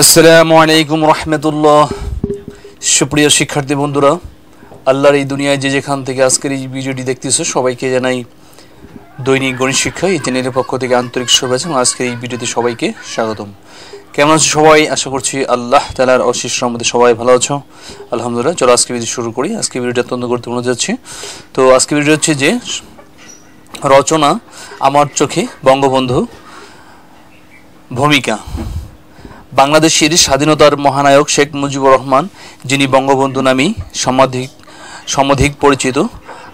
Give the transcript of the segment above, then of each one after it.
আসসালামু আলাইকুম রহমতুল্লাহ সুপ্রিয় শিক্ষার্থী বন্ধুরা আল্লাহর এই দুনিয়ায় যে যেখান থেকে আজকের এই ভিডিওটি দেখতেছো সবাইকে জানাই দৈনিক গণিত শিক্ষা এই চ্যানেলের পক্ষ থেকে আন্তরিক শুভেচ্ছা এবং আজকের এই ভিডিওতে সবাইকে স্বাগতম কেমন আছো সবাই আশা করছি আল্লাহ তালার অশিষ সম্বন্ধে সবাই ভালো আছো আলহামদুলিল্লাহ চলো আজকে ভিডিও শুরু করি আজকে ভিডিওটি অত্যন্ত গুরুত্বপূর্ণ যাচ্ছে তো আজকে ভিডিও হচ্ছে যে রচনা আমার চোখে বঙ্গবন্ধু ভূমিকা বাংলাদেশের স্বাধীনতার মহানায়ক শেখ মুজিবুর রহমান যিনি বঙ্গবন্ধু নামে সমাধিক সমধিক পরিচিত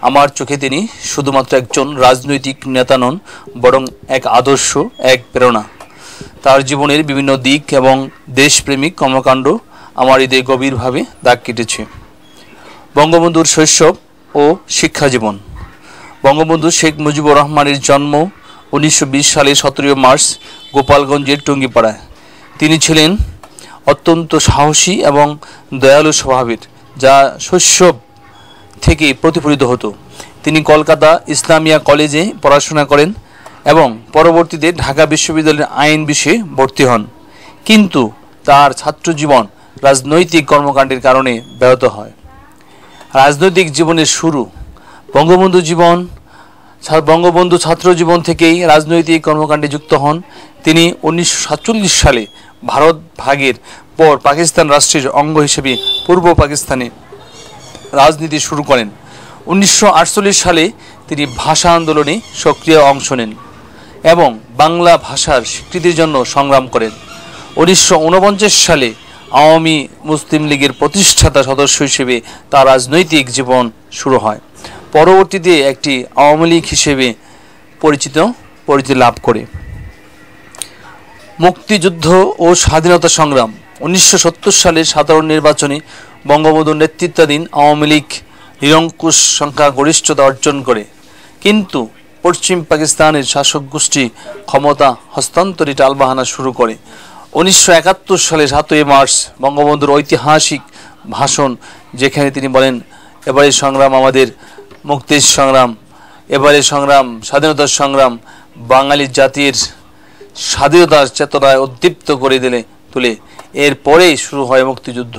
আমার চোখে তিনি শুধুমাত্র একজন রাজনৈতিক নেতা নন বরং এক আদর্শ এক প্রেরণা তার জীবনের বিভিন্ন দিক এবং দেশপ্রেমিক কর্মকাণ্ড আমার ঈদে গভীরভাবে দাগ কেটেছে বঙ্গবন্ধুর শৈশব ও শিক্ষা জীবন বঙ্গবন্ধু শেখ মুজিবুর রহমানের জন্ম উনিশশো সালের সতেরোই মার্চ গোপালগঞ্জের টুঙ্গিপাড়ায় তিনি ছিলেন অত্যন্ত সাহসী এবং দয়ালু স্বভাবের যা শৈশব থেকে প্রতিফলিত হতো তিনি কলকাতা ইসলামিয়া কলেজে পড়াশোনা করেন এবং পরবর্তীতে ঢাকা বিশ্ববিদ্যালয়ের আইন বিষয়ে ভর্তি হন কিন্তু তার ছাত্রজীবন রাজনৈতিক কর্মকাণ্ডের কারণে ব্যাহত হয় রাজনৈতিক জীবনের শুরু বঙ্গবন্ধু জীবন বঙ্গবন্ধু ছাত্র জীবন থেকেই রাজনৈতিক কর্মকাণ্ডে যুক্ত হন তিনি উনিশশো সালে ভারত ভাগের পর পাকিস্তান রাষ্ট্রের অঙ্গ হিসেবে পূর্ব পাকিস্তানে রাজনীতি শুরু করেন উনিশশো সালে তিনি ভাষা আন্দোলনে সক্রিয় অংশ নেন এবং বাংলা ভাষার স্বীকৃতির জন্য সংগ্রাম করেন উনিশশো সালে আওয়ামী মুসলিম লীগের প্রতিষ্ঠাতা সদস্য হিসেবে তার রাজনৈতিক জীবন শুরু হয় পরবর্তীতে একটি আওয়ামী লীগ হিসেবে পরিচিত পরিচিতি লাভ করে মুক্তিযুদ্ধ ও স্বাধীনতা সংগ্রাম উনিশশো সালের সাধারণ নির্বাচনে বঙ্গবন্ধুর নেতৃত্বাধীন আওয়ামী লীগ নিরঙ্কুশ সংখ্যাগরিষ্ঠতা অর্জন করে কিন্তু পশ্চিম পাকিস্তানের শাসক গোষ্ঠী ক্ষমতা হস্তান্তরে টালবাহানা শুরু করে উনিশশো একাত্তর সালে সাতই মার্চ বঙ্গবন্ধুর ঐতিহাসিক ভাষণ যেখানে তিনি বলেন এবারের সংগ্রাম আমাদের মুক্তির সংগ্রাম এবারের সংগ্রাম স্বাধীনতার সংগ্রাম বাঙালি জাতির স্বাধীনতার চেতনায় উদ্দীপ্ত করে দিলে তুলে এরপরেই শুরু হয় মুক্তিযুদ্ধ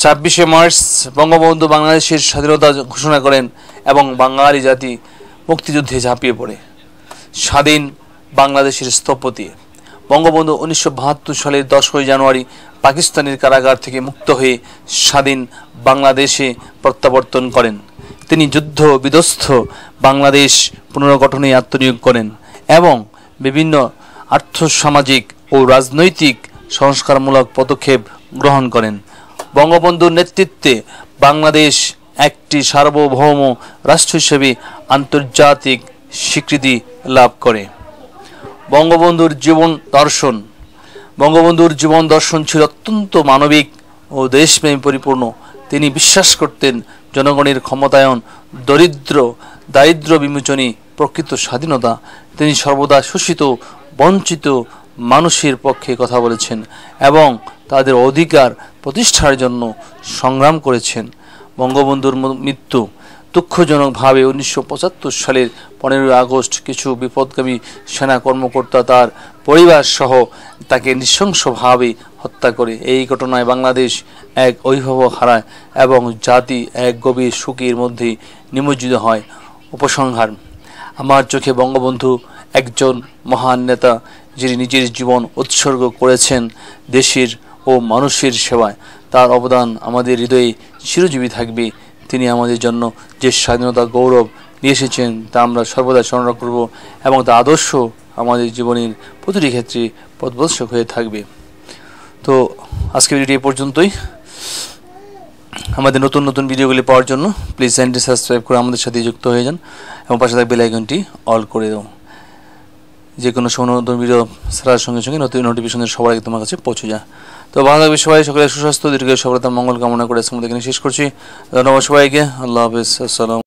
ছাব্বিশে মার্চ বঙ্গবন্ধু বাংলাদেশের স্বাধীনতা ঘোষণা করেন এবং বাঙালি জাতি মুক্তিযুদ্ধে ঝাঁপিয়ে পড়ে স্বাধীন বাংলাদেশের স্থপতি বঙ্গবন্ধু উনিশশো বাহাত্তর সালের দশই জানুয়ারি পাকিস্তানের কারাগার থেকে মুক্ত হয়ে স্বাধীন বাংলাদেশে প্রত্যাবর্তন করেন তিনি যুদ্ধ বিধ্বস্ত বাংলাদেশ পুনর্গঠনে আত্মনিয়োগ করেন এবং বিভিন্ন আর্থসামাজিক ও রাজনৈতিক সংস্কারমূলক পদক্ষেপ গ্রহণ করেন বঙ্গবন্ধুর নেতৃত্বে বাংলাদেশ একটি সার্বভৌম রাষ্ট্র হিসেবে আন্তর্জাতিক স্বীকৃতি লাভ করে বঙ্গবন্ধুর জীবন দর্শন বঙ্গবন্ধুর জীবন দর্শন ছিল অত্যন্ত মানবিক ও দেশপ্রেমী পরিপূর্ণ তিনি বিশ্বাস করতেন জনগণের ক্ষমতায়ন দরিদ্র দারিদ্র বিমোচনী প্রকৃত স্বাধীনতা তিনি সর্বদা শোষিত বঞ্চিত মানুষের পক্ষে কথা বলেছেন এবং তাদের অধিকার প্রতিষ্ঠার জন্য সংগ্রাম করেছেন বঙ্গবন্ধুর মৃত্যু দুঃখজনকভাবে উনিশশো সালের পনেরোই আগস্ট কিছু বিপদগামী সেনা কর্মকর্তা তার পরিবার সহ তাকে নৃশংসভাবে হত্যা করে এই ঘটনায় বাংলাদেশ এক অভিভাবক হারায় এবং জাতি এক গভীর সুখের মধ্যে নিমজ্জিত হয় উপসংহার আমার চোখে বঙ্গবন্ধু একজন মহান নেতা যিনি নিজের জীবন উৎসর্গ করেছেন দেশের ও মানুষের সেবায় তার অবদান আমাদের হৃদয়ে চিরজীবী থাকবে তিনি আমাদের জন্য যে স্বাধীনতা গৌরব নিয়ে এসেছেন তা আমরা সর্বদা স্মরণ করব এবং তা আদর্শ আমাদের জীবনের প্রতিটি ক্ষেত্রে পথবর্ষক হয়ে থাকবে তো আজকে ভিডিও এ পর্যন্তই আমাদের নতুন নতুন ভিডিওগুলি পাওয়ার জন্য প্লিজ চ্যানেলটি সাবস্ক্রাইব করে আমাদের সাথে যুক্ত হয়ে যান এবং পাশে থাকা বেলাইকনটি অল করে দাও যে কোনো সময় নতুন ভিডিও ছাড়ার সঙ্গে সঙ্গে নতুন নোটিফিকেশনের সবার আগে তোমার কাছে পৌঁছে যায় তো ভালো থাকবে সবাই সকলে সুস্বাস্থ্য দীর্ঘ সবার মঙ্গল কামনা করে এখানে শেষ করছি ধন্যবাদ সবাইকে আল্লাহ হাফিজ আসসালাম